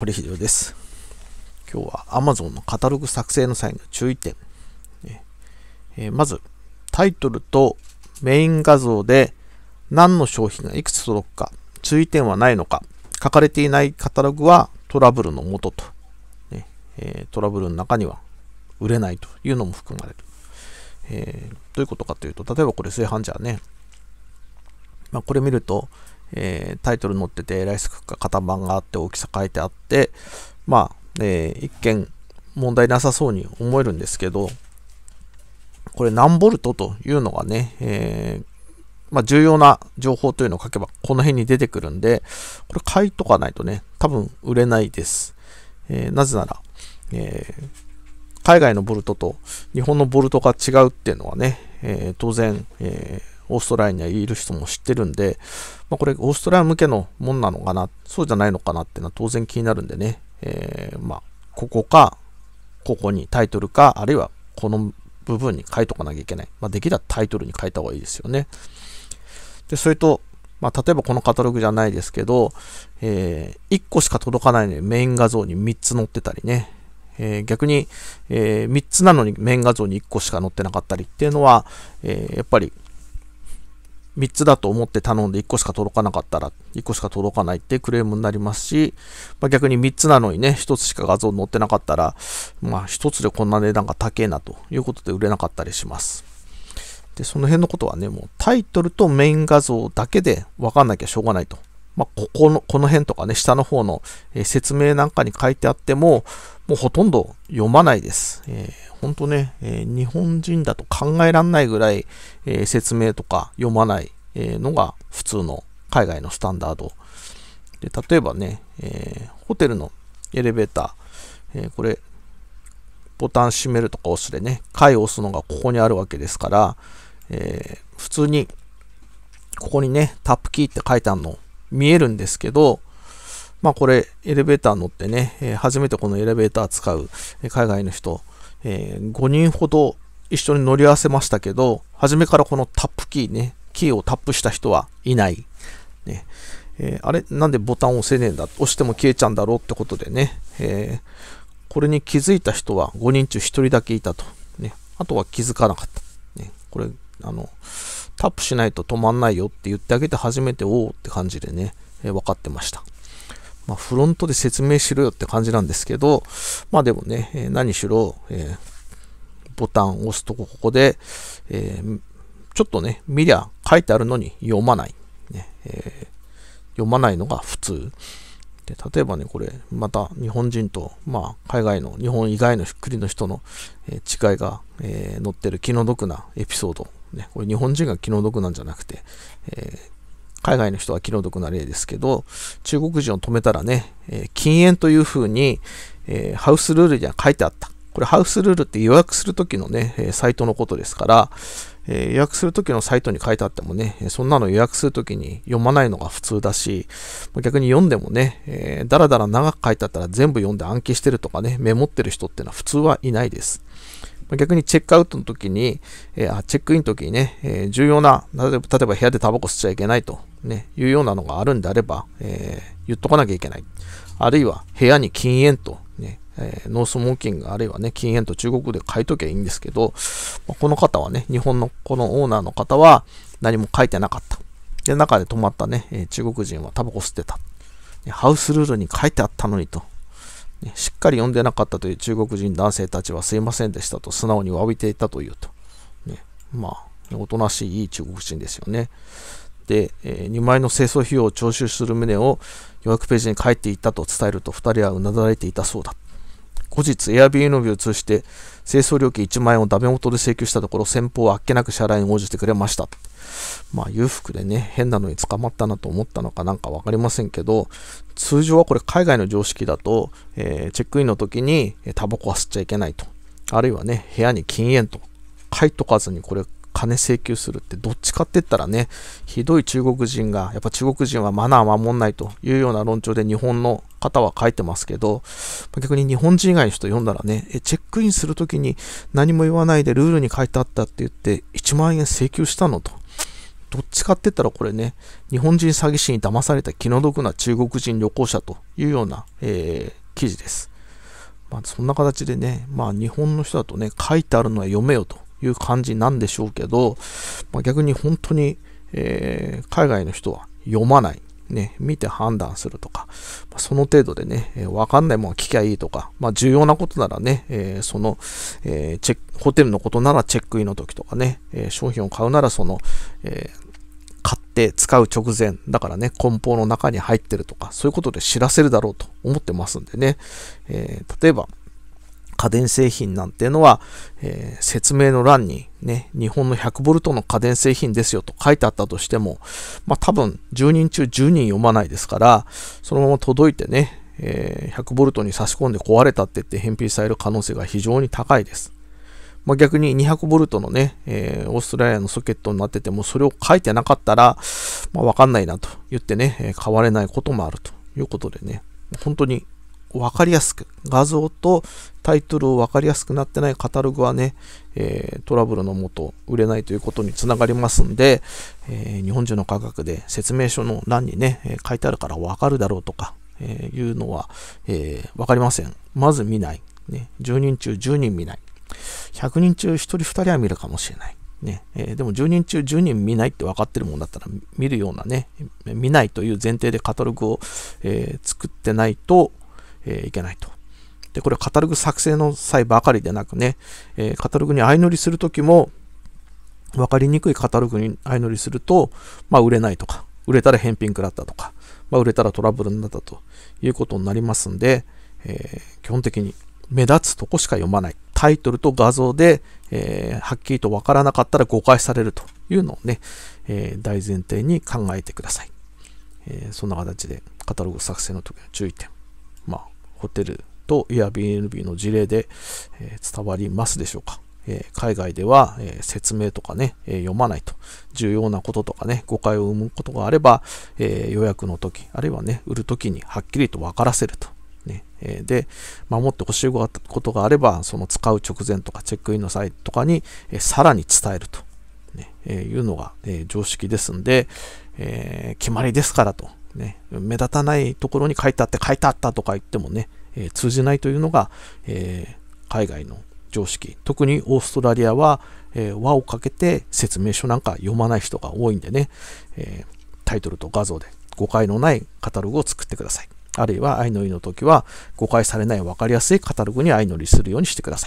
堀秀夫です。今日は Amazon のカタログ作成の際の注意点。えー、まず、タイトルとメイン画像で何の商品がいくつ届くか、注意点はないのか、書かれていないカタログはトラブルの元と、ねえー、トラブルの中には売れないというのも含まれる。えー、どういうことかというと、例えばこれ正反じゃね、まあ、これ見ると、えー、タイトル載ってて、ライスクッカー型番があって、大きさ書いてあって、まあ、えー、一見問題なさそうに思えるんですけど、これ何ボルトというのがね、えー、まあ、重要な情報というのを書けばこの辺に出てくるんで、これ書いとかないとね、多分売れないです。えー、なぜなら、えー、海外のボルトと日本のボルトが違うっていうのはね、え当然、えーオーストラリアにいる人も知ってるんで、まあ、これオーストラリア向けのもんなのかな、そうじゃないのかなっていうのは当然気になるんでね、えー、まあ、ここか、ここにタイトルか、あるいはこの部分に書いとかなきゃいけない。まあ、できればタイトルに書いた方がいいですよね。で、それと、まあ、例えばこのカタログじゃないですけど、えー、1個しか届かないのにメイン画像に3つ載ってたりね、えー、逆に、えー、3つなのにメイン画像に1個しか載ってなかったりっていうのは、えやっぱり3つだと思って頼んで1個しか届かなかったら、1個しか届かないってクレームになりますし、まあ、逆に3つなのにね、1つしか画像載ってなかったら、まあ1つでこんな値段が高えなということで売れなかったりします。で、その辺のことはね、もうタイトルとメイン画像だけで分かんなきゃしょうがないと。まあ、ここの、この辺とかね、下の方の説明なんかに書いてあっても、もうほとんど読まないです。えー、本当ね、えー、日本人だと考えらんないぐらい、えー、説明とか読まない、えー、のが普通の海外のスタンダード。で例えばね、えホテルのエレベーター、えこれ、ボタン閉めるとか押すでね、回を押すのがここにあるわけですから、え普通に、ここにね、タップキーって書いてあるの見えるんですけど、まあこれ、エレベーター乗ってね、えー、初めてこのエレベーター使う、え海外の人、えー、5人ほど一緒に乗り合わせましたけど、初めからこのタップキーね、キーをタップした人はいない。ねえあれなんでボタンを押せねえんだ押しても消えちゃうんだろうってことでね、えこれに気づいた人は5人中1人だけいたと。ね、あとは気づかなかった。ね、これ、あの、タップしないと止まんないよって言ってあげて初めておおって感じでね、え分かってました。まあ、フロントで説明しろよって感じなんですけど、まあでもね、えー、何しろ、えー、ボタンを押すとここで、えー、ちょっとね、見りゃ書いてあるのに読まない。ねえ読まないのが普通。で例えばね、これ、また日本人と、まあ、海外の、日本以外の国の人の、えー、違いが、え載ってる気の毒なエピソード。ね、これ日本人が気の毒なんじゃなくて、えー海外の人は気の毒な例ですけど、中国人を止めたらね、えー、禁煙というふうに、えー、ハウスルールには書いてあった。これハウスルールって予約するときのね、えサイトのことですから、え予約するときのサイトに書いてあってもね、そんなの予約するときに読まないのが普通だし、逆に読んでもね、えー、だらだら長く書いてあったら全部読んで暗記してるとかね、メモってる人ってのは普通はいないです。逆にチェックアウトの時に、えー、あチェックインの時にね、えー、重要な、例えば部屋でタバコ吸っちゃいけないと、ね、いうようなのがあるんであれば、えー、言っとかなきゃいけない。あるいは部屋に禁煙と、ね、えノースモーキング、あるいはね、禁煙と中国語で書いときゃいいんですけど、まあ、この方はね、日本のこのオーナーの方は何も書いてなかった。で、中で泊まったね、え中国人はタバコ吸ってた。ハウスルールに書いてあったのにと。しっかり読んでなかったという中国人男性たちはすいませんでしたと素直に詫びていたというと。ね、まあ、おとなしいいい中国人ですよね。で、えー、2万円の清掃費用を徴収する旨を予約ページに書いていたと伝えると2人はうなだれていたそうだった。後日 Airbnb を通じて清掃料金1万円をダメ元で請求したところ先方はあっけなく支払いに応じてくれましたまあ裕福でね変なのに捕まったなと思ったのかなんか分かりませんけど通常はこれ海外の常識だと、えー、チェックインの時にタバコは吸っちゃいけないとあるいはね部屋に禁煙と書いとかずにこれ金請求するってどっちかって言ったらねひどい中国人がやっぱ中国人はマナー守んないというような論調で日本の方は書いてますけど、逆に日本人以外の人読んだらね、チェックインするときに何も言わないでルールに書いてあったって言って、1万円請求したのと。どっちかって言ったらこれね、日本人詐欺師に騙された気の毒な中国人旅行者というような、えー、記事です。まあ、そんな形でね、まあ、日本の人だとね、書いてあるのは読めよという感じなんでしょうけど、まあ、逆に本当に、えー、海外の人は読まない。ね、見て判断するとか、その程度でね、わかんないもんは聞きゃいいとか、まあ、重要なことならね、えその、えチェック、ホテルのことならチェックインの時とかね、え商品を買うならその、え買って使う直前、だからね、梱包の中に入ってるとか、そういうことで知らせるだろうと思ってますんでね、え例えば、家電製品なんていうのは、えー、説明の欄にね、日本の 100V の家電製品ですよと書いてあったとしても、まあ多分10人中10人読まないですから、そのまま届いてね、えー、100V に差し込んで壊れたって言って返品される可能性が非常に高いです。まあ、逆に 200V のね、えー、オーストラリアのソケットになってても、それを書いてなかったら、まあ、わかんないなと言ってね、えー、買われないこともあるということでね、本当に分かりやすく、画像とタイトルを分かりやすくなってないカタログはね、えー、トラブルのもと売れないということにつながりますんで、えー、日本中の価格で説明書の欄にね、え書いてあるから分かるだろうとか、えいうのは、えー、分かりません。まず見ない。ね、10人中10人見ない。100人中1人2人は見るかもしれない。ねえー、でも10人中10人見ないって分かってるもんだったら見るようなね見ないという前提でカタログを、えー、作ってないとえー、いけないと。で、これはカタログ作成の際ばかりでなくね、えー、カタログに相乗りするときも、分かりにくいカタログに相乗りすると、まあ、売れないとか、売れたら返品食らったとか、まあ、売れたらトラブルになったということになりますんで、えー、基本的に目立つとこしか読まない。タイトルと画像で、えー、はっきりとわからなかったら誤解されるというのをね、えー、大前提に考えてください。えそんな形でカタログ作成の時の注意点。まあホテルと Airbnb の事例で、え伝わりますでしょうか。え海外では、え説明とかね、え読まないと、重要なこととかね、誤解を生むことがあれば、え予約の時、あるいはね、売る時にはっきりと分からせると。ね、えで、守ってほしいことがあれば、その使う直前とかチェックインの際とかに、えさらに伝えると、ねえいうのが、え常識ですんで、え決まりですからとね、目立たないところに書いてあって書いてあったとか言ってもね、えー、通じないというのが、えー、海外の常識。特にオーストラリアは、え輪をかけて説明書なんか読まない人が多いんでね、えタイトルと画像で誤解のないカタログを作ってください。あるいは愛の意の時は誤解されない分かりやすいカタログに愛乗りするようにしてください。